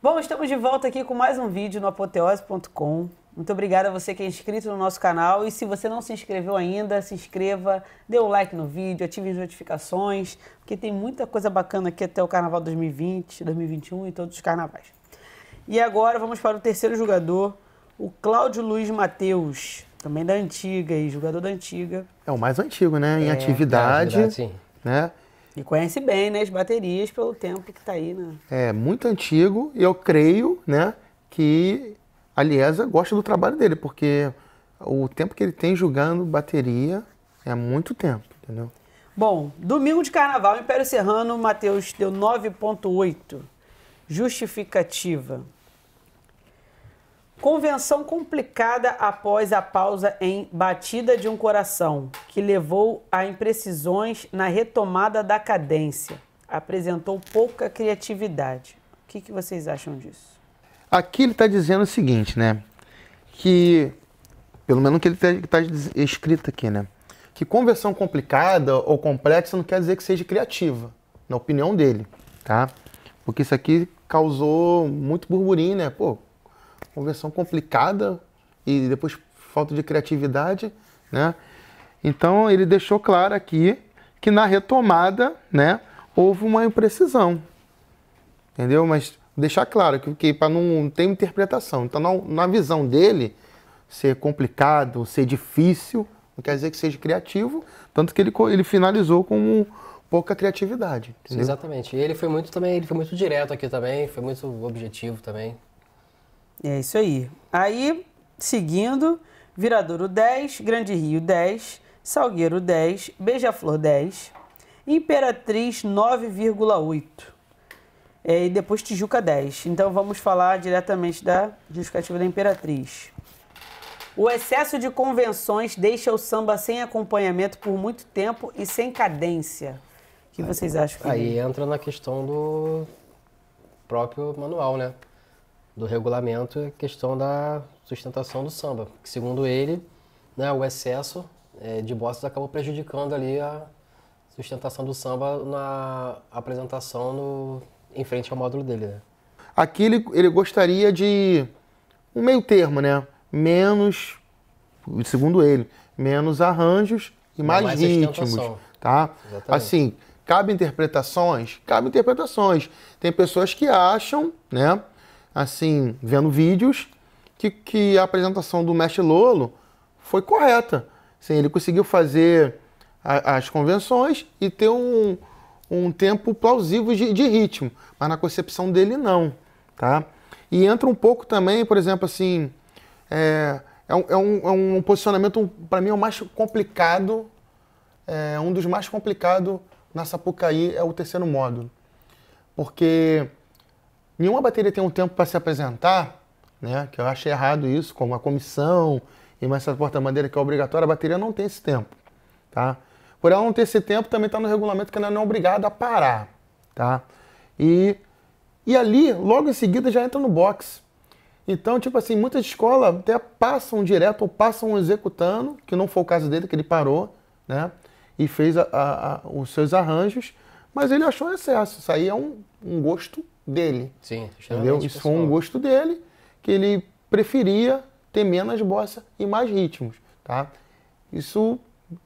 Bom, estamos de volta aqui com mais um vídeo no apoteose.com. Muito obrigado a você que é inscrito no nosso canal e se você não se inscreveu ainda, se inscreva, dê um like no vídeo, ative as notificações, porque tem muita coisa bacana aqui até o Carnaval 2020, 2021 e todos os carnavais. E agora vamos para o terceiro jogador, o Cláudio Luiz Mateus, também da antiga e jogador da antiga. É o mais antigo, né? Em é, atividade, é, atividade, sim. né? E conhece bem né, as baterias pelo tempo que está aí, né? É muito antigo e eu creio né, que a Liesa gosta do trabalho dele, porque o tempo que ele tem julgando bateria é muito tempo, entendeu? Bom, domingo de carnaval, Império Serrano, Matheus deu 9,8. Justificativa. Convenção complicada após a pausa em Batida de um Coração, que levou a imprecisões na retomada da cadência. Apresentou pouca criatividade. O que, que vocês acham disso? Aqui ele está dizendo o seguinte, né? Que, pelo menos que ele está tá escrito aqui, né? Que conversão complicada ou complexa não quer dizer que seja criativa, na opinião dele, tá? Porque isso aqui causou muito burburinho, né? Pô, versão complicada e depois falta de criatividade, né? Então ele deixou claro aqui que na retomada, né, houve uma imprecisão, entendeu? Mas deixar claro que, que para não ter interpretação. Então na, na visão dele ser complicado, ser difícil, não quer dizer que seja criativo, tanto que ele, ele finalizou com um, pouca criatividade. Sim, exatamente. E ele foi muito também, ele foi muito direto aqui também, foi muito objetivo também. É isso aí. Aí, seguindo, Viradouro 10, Grande Rio 10, Salgueiro 10, Beija-Flor 10, Imperatriz 9,8. É, e depois Tijuca 10. Então vamos falar diretamente da justificativa da Imperatriz. O excesso de convenções deixa o samba sem acompanhamento por muito tempo e sem cadência. O que aí, vocês acham? Felipe? Aí entra na questão do próprio manual, né? do regulamento a é questão da sustentação do samba. Que, segundo ele, né, o excesso é, de bosses acabou prejudicando ali a sustentação do samba na apresentação no, em frente ao módulo dele. Né? Aqui ele, ele gostaria de um meio termo, né? Menos, segundo ele, menos arranjos e mais, mais ritmos, tá? Assim, cabe interpretações? Cabe interpretações. Tem pessoas que acham, né? assim, vendo vídeos, que, que a apresentação do mestre Lolo foi correta. Assim, ele conseguiu fazer a, as convenções e ter um, um tempo plausível de, de ritmo, mas na concepção dele não, tá? E entra um pouco também, por exemplo, assim, é, é, um, é um, é um posicionamento, para mim, é o mais complicado, é um dos mais complicados na Sapucaí é o terceiro módulo, porque Nenhuma bateria tem um tempo para se apresentar, né? Que eu acho errado isso, como a comissão e mais essa porta-bandeira que é obrigatória, a bateria não tem esse tempo, tá? Por ela não ter esse tempo, também está no regulamento que ela não é obrigada a parar, tá? E, e ali, logo em seguida, já entra no box. Então, tipo assim, muitas escolas até passam direto ou passam executando, que não foi o caso dele, que ele parou, né? E fez a, a, a, os seus arranjos, mas ele achou excesso. Isso aí é um, um gosto dele. Sim, entendeu? Isso foi um gosto dele, que ele preferia ter menos bossa e mais ritmos, tá? Isso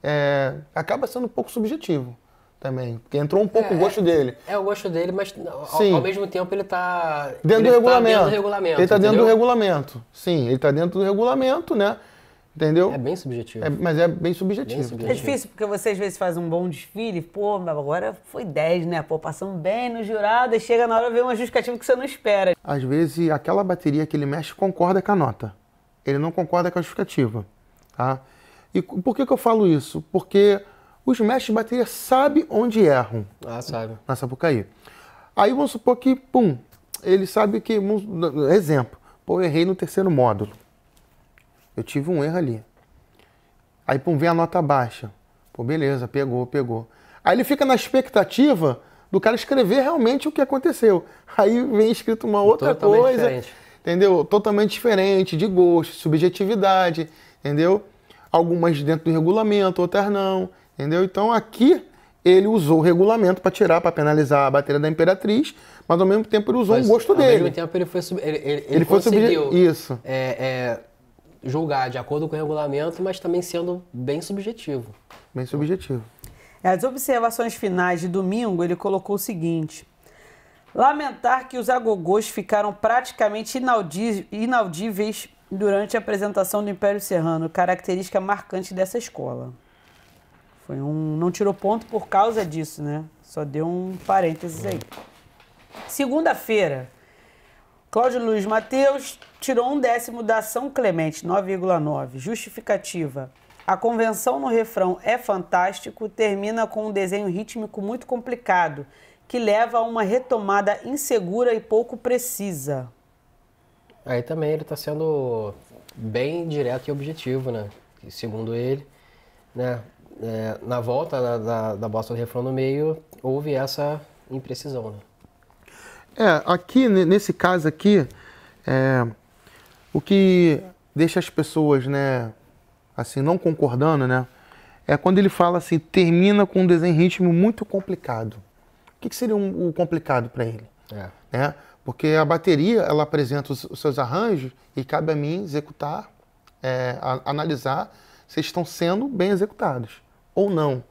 é, acaba sendo um pouco subjetivo também, porque entrou um pouco é, o gosto é, dele. É, é o gosto dele, mas ao, ao, mesmo tempo ele está dentro, ele do, tá dentro do regulamento. Ele está dentro do regulamento, sim, ele está dentro do regulamento, né? Entendeu? É bem subjetivo. É, mas é bem subjetivo. bem é subjetivo. É difícil porque você às vezes faz um bom desfile, pô, agora foi 10, né? Pô, passamos bem no jurado e chega na hora de ver uma justificativa que você não espera. Às vezes aquela bateria que ele mexe concorda com a nota. Ele não concorda com a justificativa, tá? E por que, que eu falo isso? Porque os mestres de bateria sabem onde erram. Ah, sabe. Na Sapucaí. Aí vamos supor que, pum, ele sabe que, exemplo, pô, eu errei no terceiro módulo eu tive um erro ali. Aí, pum, vem a nota baixa. Pô, beleza, pegou, pegou. Aí ele fica na expectativa do cara escrever realmente o que aconteceu. Aí vem escrito uma outra Totalmente coisa. Diferente. Entendeu? Totalmente diferente, de gosto, subjetividade, entendeu? Algumas dentro do regulamento, outras não, entendeu? Então aqui ele usou o regulamento para tirar, para penalizar a bateria da Imperatriz, mas ao mesmo tempo ele usou mas, o gosto ao dele. Ao mesmo tempo ele foi, sub... ele, ele, ele, foi Isso. É, é julgar de acordo com o regulamento, mas também sendo bem subjetivo. Bem subjetivo. É, as observações finais de domingo, ele colocou o seguinte: lamentar que os agogôs ficaram praticamente inaudíveis durante a apresentação do Império Serrano, característica marcante dessa escola. Foi um, não tirou ponto por causa disso, né? Só deu um parênteses aí. Segunda-feira, Cláudio Luiz Mateus tirou um décimo da São Clemente, 9,9. Justificativa. A convenção no refrão é fantástico termina com um desenho rítmico muito complicado, que leva a uma retomada insegura e pouco precisa. Aí também ele está sendo bem direto e objetivo, né? Segundo ele, né? É, na volta da, da, da bosta do refrão no meio, houve essa imprecisão, né? É, aqui, nesse caso aqui, é, o que deixa as pessoas, né, assim, não concordando, né, é quando ele fala assim, termina com um desenho ritmo muito complicado. O que, seria um, um complicado para ele? É. Né? Porque a bateria, ela apresenta os, os, seus arranjos e cabe a mim executar, é, a, analisar se estão sendo bem executados ou não,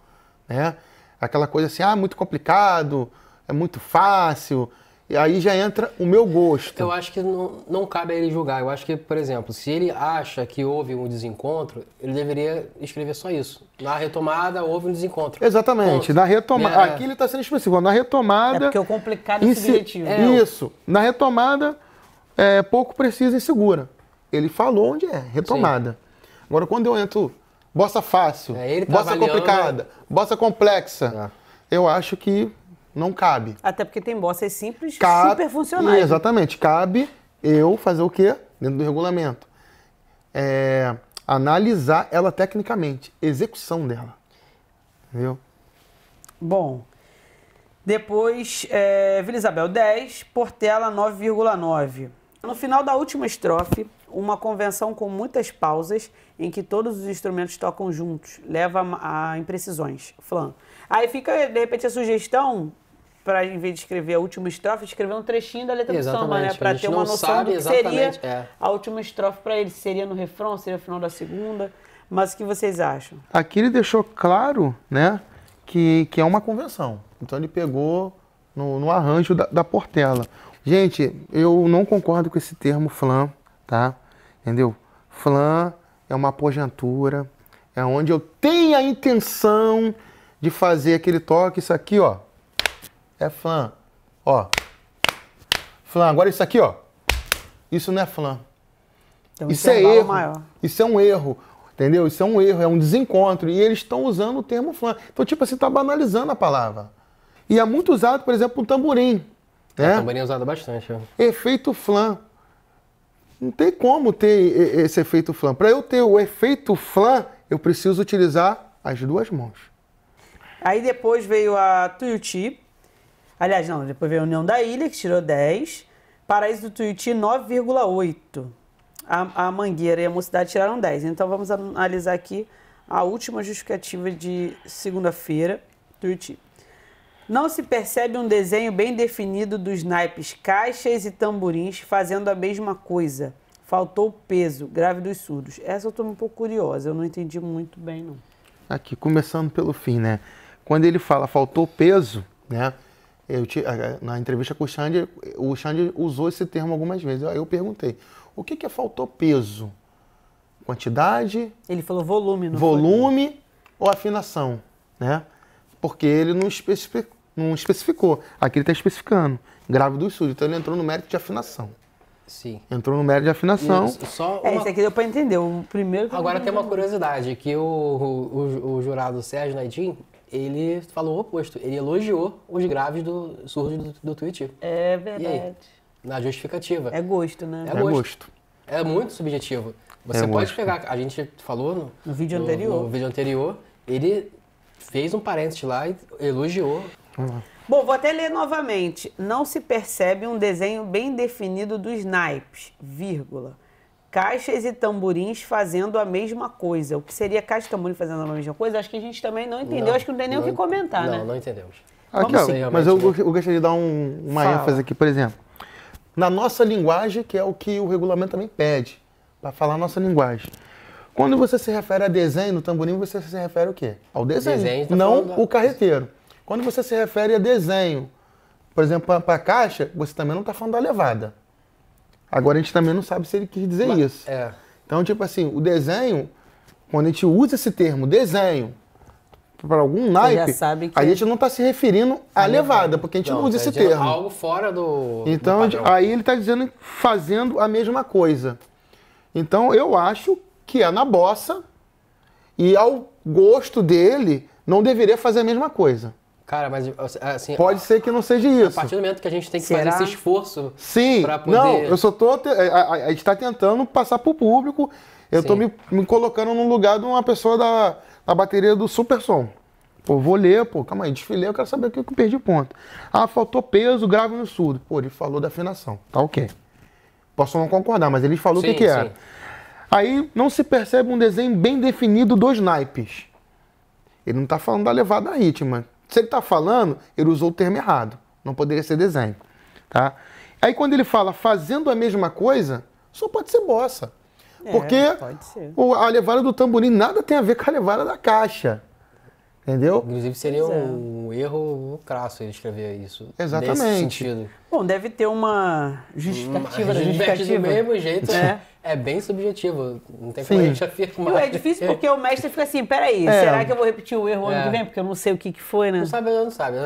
né? Aquela coisa assim, ah, muito complicado, é muito fácil, e aí já entra o meu gosto. Eu acho que não, não cabe a ele julgar. Eu acho que, por exemplo, se ele acha que houve um desencontro, ele deveria escrever só isso. Na retomada houve um desencontro. Exatamente. Ponto. Na retomada. É. Aqui ele está sendo específico. Na retomada. É porque o complicado esse subjetivo. É, isso. Na retomada, é pouco precisa e segura. Ele falou onde é, retomada. Sim. Agora, quando eu entro, bossa fácil, é, tá bossa complicada, né? bossa complexa, é. eu acho que não cabe. Até porque tem bossas simples cabe, super funcionais. Né? Exatamente. Cabe eu fazer o quê? Dentro do regulamento. É, analisar ela tecnicamente, execução dela. Entendeu? Bom. Depois, é, Vila Isabel 10, Portela 9,9. No final da última estrofe, uma convenção com muitas pausas em que todos os instrumentos tocam juntos, leva a imprecisões. Flan. Aí fica, de repente, a sugestão para em vez de escrever a última estrofe, escrever um trechinho da letra exatamente. do samba, né? Para ter uma noção do que seria é. a última estrofe para ele. Seria no refrão, seria no final da segunda. Mas o que vocês acham? Aqui ele deixou claro, né, que, que é uma convenção. Então ele pegou no, no arranjo da, da, Portela. Gente, eu não concordo com esse termo flan, tá? Entendeu? Flan é uma pojantura é onde eu tenho a intenção de fazer aquele toque, isso aqui, ó, é flan. Ó. Flan. Agora isso aqui, ó. Isso não é flan. Então, isso é erro. Maior. Isso é um erro. Entendeu? Isso é um erro, é um desencontro. E eles estão usando o termo flan. Então, tipo assim, tá banalizando a palavra. E é muito usado, por exemplo, o um tamborim. Né? O é, tamborim é usado bastante. É. Efeito flan. Não tem como ter esse efeito flan. Para eu ter o efeito flan, eu preciso utilizar as duas mãos. Aí depois veio a Tuiuti, Aliás, não, depois veio a União da Ilha, que tirou 10. Paraíso do Tuiuti, 9,8. A, a Mangueira e a Mocidade tiraram 10. Então vamos analisar aqui a última justificativa de segunda-feira, Tuiuti. Não se percebe um desenho bem definido dos naipes caixas e tamborins fazendo a mesma coisa. Faltou peso, grave dos surdos. Essa eu estou um pouco curiosa, eu não entendi muito bem, não. Aqui, começando pelo fim, né? Quando ele fala faltou peso, né? Eu te, na entrevista com o Xande, o Xande usou esse termo algumas vezes. Aí eu perguntei, o que, que faltou peso? Quantidade? Ele falou volume. Não volume foi? ou afinação, né? Porque ele não, especific, não especificou. Aqui ele está especificando. Grave do estúdio. Então ele entrou no mérito de afinação. Sim. Entrou no mérito de afinação. Isso, só é, uma... É, isso aqui deu para entender. O primeiro... Agora tem uma curiosidade, que o, o, o, o jurado Sérgio Naidin, ele falou o oposto. Ele elogiou os graves do surdo do, do É verdade. Na justificativa. É gosto, né? É, é gosto. É muito subjetivo. Você é pode gosto. pegar, a gente falou no, no vídeo no, anterior. No vídeo anterior, ele fez um parênteses lá e elogiou. Bom, vou até ler novamente. Não se percebe um desenho bem definido dos naipes, vírgula caixas e tamborins fazendo a mesma coisa. O que seria caixa e tamborim fazendo a mesma coisa? Acho que a gente também não entendeu. Não, acho que não tem nem o que comentar, não, né? Não, não entendemos. mas eu, eu, gostaria de dar um, uma Fala. ênfase aqui, por exemplo. Na nossa linguagem, que é o que o regulamento também pede, para falar a nossa linguagem. Quando você se refere a desenho no tamborim, você se refere ao quê? Ao desenho, desenho tá não falando... o carreteiro. Quando você se refere a desenho, por exemplo, para a caixa, você também não está falando da levada. Agora a gente também não sabe se ele quis dizer Mas, isso. É. Então, tipo assim, o desenho, quando a gente usa esse termo, desenho, para algum naipe, que... a gente não está se referindo à levada, porque a gente não, não usa tá esse termo. algo fora do. Então, do tipo, aí ele está dizendo fazendo a mesma coisa. Então, eu acho que é na bossa e ao gosto dele, não deveria fazer a mesma coisa. Cara, mas assim. assim Pode ser que não seja isso. A partir do momento que a gente tem que Será? fazer esse esforço. Sim. Poder... Não, eu só tô. É, a, a, gente está tentando passar para o público. Eu estou me, me, colocando no lugar de uma pessoa da, da bateria do Supersom. Pô, vou ler, pô, calma aí, desfilei, eu quero saber o que eu perdi ponto. Ah, faltou peso, grave no surdo. Pô, ele falou da afinação. Tá ok. Posso não concordar, mas ele falou o que, que era. Sim. Aí não se percebe um desenho bem definido dos naipes. Ele não está falando da levada ritma se ele está falando, ele usou o termo errado. Não poderia ser desenho. Tá? Aí quando ele fala fazendo a mesma coisa, só pode ser bossa. É, porque a levada do tamborim nada tem a ver com a levada da caixa. Entendeu? Inclusive seria é. um, um erro crasso ele escrever isso. Exatamente. Nesse sentido. Bom, deve ter uma justificativa. Uma né? justificativa. Do mesmo jeito, é. é bem subjetivo. Não tem Sim. como a gente afirmar. É difícil porque o mestre fica assim, peraí, é. será que eu vou repetir o erro é. ano que vem? Porque eu não sei o que, que foi, né? Não sabe, não sabe.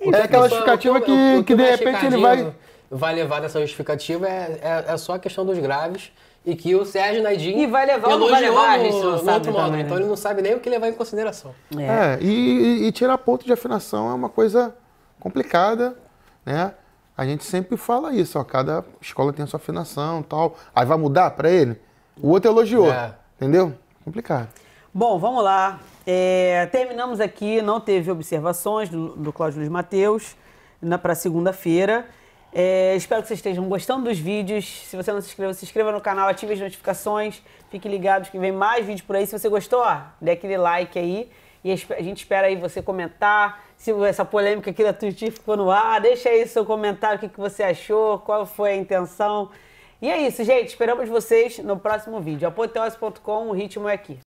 É o é aquela justificativa que, o, que, que de repente ele vai... Vai levar nessa justificativa é, é, é só a questão dos graves e que o Sérgio Naidinho. E vai levar ou não no Outro modo, também, né? Então ele não sabe nem o que levar em consideração. É, é e, e, tirar ponto de afinação é uma coisa complicada, né? A gente sempre fala isso, ó, cada escola tem a sua afinação tal. Aí vai mudar para ele? O outro elogiou. É. Entendeu? Complicado. Bom, vamos lá. É, terminamos aqui, não teve observações do, do Cláudio Luiz Mateus para segunda-feira. É, espero que vocês estejam gostando dos vídeos. Se você não se inscreveu, se inscreva no canal, ative as notificações. fique ligado, que vem mais vídeo por aí. Se você gostou, ó, dê aquele like aí. E a gente espera aí você comentar. Se essa polêmica aqui da Twitch ficou no ar, deixa aí seu comentário, o que, que você achou, qual foi a intenção. E é isso, gente. Esperamos vocês no próximo vídeo. Apoteose.com, o ritmo é aqui.